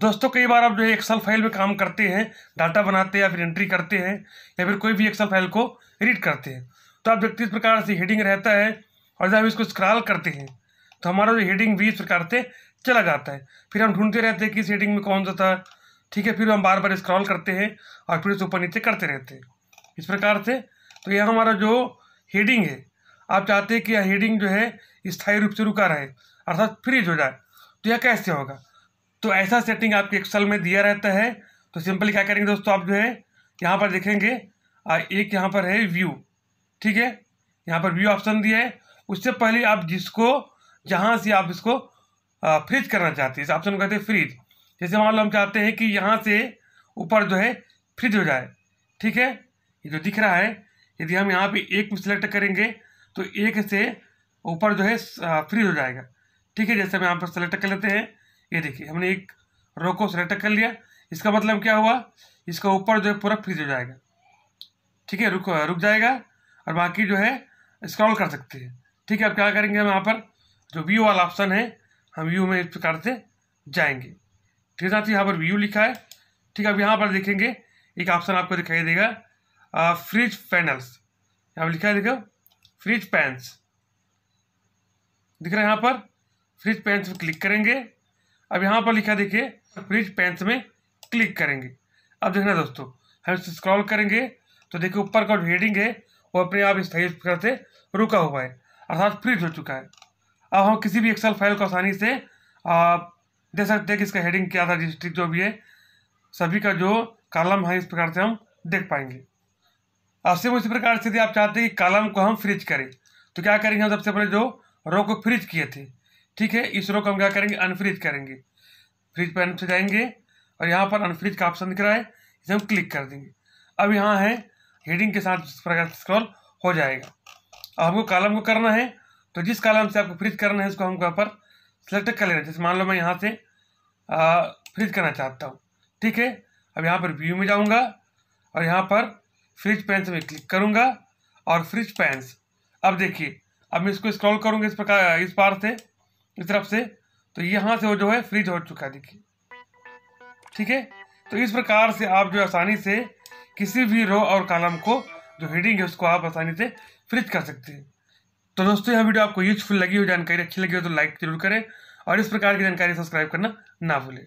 दोस्तों कई बार आप जो है एक्सल फाइल में काम करते हैं डाटा बनाते हैं या फिर एंट्री करते हैं या फिर कोई भी एक्सल फाइल को रीड करते हैं तो आप देखते इस प्रकार से हेडिंग रहता है और जब हम इसको स्क्रॉल करते हैं तो हमारा जो हेडिंग भी इस प्रकार से चला जाता है फिर हम ढूंढते रहते हैं कि इस हेडिंग में कौन सा था ठीक है फिर हम बार बार स्क्रॉल करते हैं और फिर इसे ऊपर नीचे करते रहते हैं इस प्रकार से तो यह हमारा जो हेडिंग है आप चाहते हैं कि यह हेडिंग जो है स्थायी रूप से रुका रहे अर्थात फ्रीज हो जाए तो यह कैसे होगा तो ऐसा सेटिंग आपके एक्सल में दिया रहता है तो सिंपली क्या करेंगे दोस्तों आप जो है यहाँ पर देखेंगे एक यहाँ पर है व्यू ठीक है यहाँ पर व्यू ऑप्शन दिया है उससे पहले आप जिसको जहाँ से आप इसको फ्रिज करना चाहते हैं इस ऑप्शन को कहते हैं फ्रिज जैसे मान लो हम चाहते हैं कि यहाँ से ऊपर जो है फ्रिज हो जाए ठीक है ये जो दिख रहा है यदि हम यहाँ पे एक को सिलेक्ट करेंगे तो एक से ऊपर जो है फ्रिज हो जाएगा ठीक है जैसे हम यहाँ पर सेलेक्ट कर लेते हैं ये देखिए हमने एक रो को सेलेक्ट कर लिया इसका मतलब क्या हुआ इसका ऊपर जो है पूरा फ्रीज हो जाएगा ठीक है रुक रुक जाएगा और बाकी जो है स्क्रॉल कर सकते हैं ठीक है अब क्या करेंगे हम यहाँ पर जो व्यू वाला ऑप्शन है हम व्यू में इस प्रकार से जाएंगे ठीक है साथ यहाँ पर व्यू लिखा है ठीक है अब यहाँ पर देखेंगे एक ऑप्शन आपको दिखाई देगा फ्रिज पैनल्स यहाँ पर लिखा है देखो फ्रिज पैंस दिख रहा है यहाँ पर फ्रिज पैंस पर क्लिक करेंगे अब यहाँ पर लिखा देखिए फ्रिज पैंस में क्लिक करेंगे अब देखना दोस्तों हम इसे स्क्रॉल करेंगे तो देखिए ऊपर का हेडिंग है वो अपने आप इस प्रकार से रुका हुआ है अर्थात फ्रिज हो चुका है अब हम किसी भी एक्सल फाइल को आसानी से आप सकते हैं कि इसका हेडिंग क्या था डिस्ट्रिक्ट जो भी है सभी का जो कालम है इस प्रकार से हम देख पाएंगे अब से उसी प्रकार से यदि आप चाहते हैं कि कालम को हम फ्रिज करें तो क्या करेंगे हम सबसे पहले जो रो को फ्रिज किए थे ठीक है इसरो को हम क्या करेंगे अनफ्रिज करेंगे फ्रिज पैन से जाएंगे और यहाँ पर अनफ्रिज का ऑप्शन दिख रहा है इसे हम क्लिक कर देंगे अब यहाँ है हेडिंग के साथ इस प्रकार स्क्रॉल हो जाएगा अब हमको कालम को करना है तो जिस कालम से आपको फ्रिज करना है उसको हमको यहाँ पर सेलेक्ट कर लेना जैसे मान लो मैं यहाँ से फ्रिज करना चाहता हूँ ठीक है अब यहाँ पर व्यू में जाऊँगा और यहाँ पर फ्रिज पैंस में क्लिक करूँगा और फ्रिज पैंस अब देखिए अब मैं इसको स्क्रॉल करूँगा इस प्रकार इस पार से इस तरफ से तो यहाँ से वो जो है फ्रीज हो चुका है देखिए ठीक है तो इस प्रकार से आप जो आसानी से किसी भी रो और कॉलम को जो हेडिंग है उसको आप आसानी से फ्रिज कर सकते हैं तो दोस्तों यह वीडियो आपको यूजफुल लगी हो जानकारी अच्छी लगी हो तो लाइक जरूर करें और इस प्रकार की जानकारी सब्सक्राइब करना ना भूलें